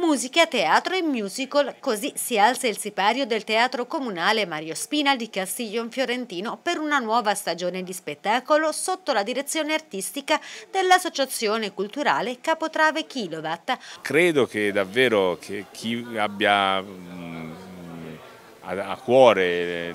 musica, teatro e musical, così si alza il sipario del Teatro Comunale Mario Spina di Castiglion Fiorentino per una nuova stagione di spettacolo sotto la direzione artistica dell'Associazione Culturale Capotrave Kilowatt. Credo che davvero che chi abbia mm, a cuore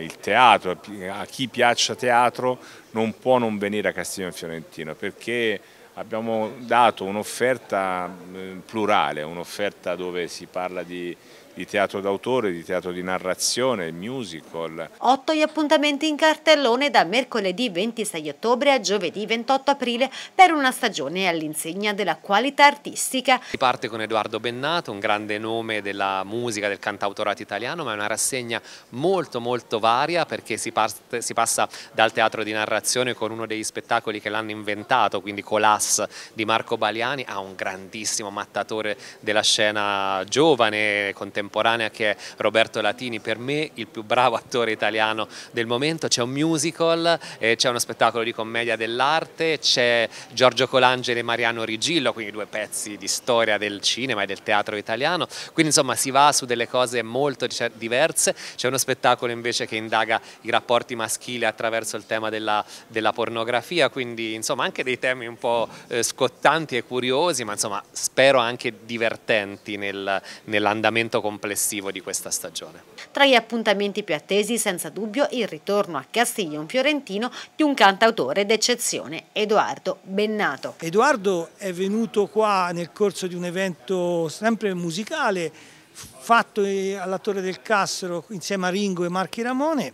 il teatro, a chi piaccia teatro non può non venire a Castiglion Fiorentino perché abbiamo dato un'offerta eh, plurale, un'offerta dove si parla di di teatro d'autore, di teatro di narrazione, musical. Otto gli appuntamenti in cartellone da mercoledì 26 ottobre a giovedì 28 aprile per una stagione all'insegna della qualità artistica. Si parte con Edoardo Bennato, un grande nome della musica, del cantautorato italiano, ma è una rassegna molto molto varia perché si, parte, si passa dal teatro di narrazione con uno degli spettacoli che l'hanno inventato, quindi Colas di Marco Baliani, a un grandissimo mattatore della scena giovane, contemporanea contemporanea che è Roberto Latini, per me il più bravo attore italiano del momento, c'è un musical, eh, c'è uno spettacolo di commedia dell'arte, c'è Giorgio Colangelo e Mariano Rigillo, quindi due pezzi di storia del cinema e del teatro italiano, quindi insomma si va su delle cose molto diverse, c'è uno spettacolo invece che indaga i rapporti maschili attraverso il tema della, della pornografia, quindi insomma anche dei temi un po' eh, scottanti e curiosi, ma insomma spero anche divertenti nel, nell'andamento comune complessivo di questa stagione. Tra gli appuntamenti più attesi, senza dubbio, il ritorno a Castiglion Fiorentino di un cantautore d'eccezione, Edoardo Bennato. Edoardo è venuto qua nel corso di un evento sempre musicale, fatto eh, all'attore del Cassero insieme a Ringo e Marchi Ramone.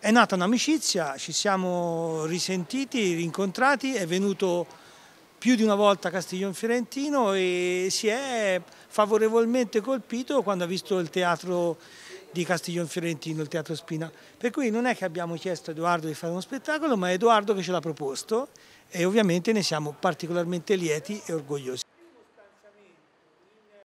È nata un'amicizia, ci siamo risentiti, rincontrati, è venuto più di una volta Castiglione Fiorentino e si è favorevolmente colpito quando ha visto il teatro di Castiglione Fiorentino, il Teatro Spina. Per cui non è che abbiamo chiesto a Edoardo di fare uno spettacolo, ma è Edoardo che ce l'ha proposto e ovviamente ne siamo particolarmente lieti e orgogliosi.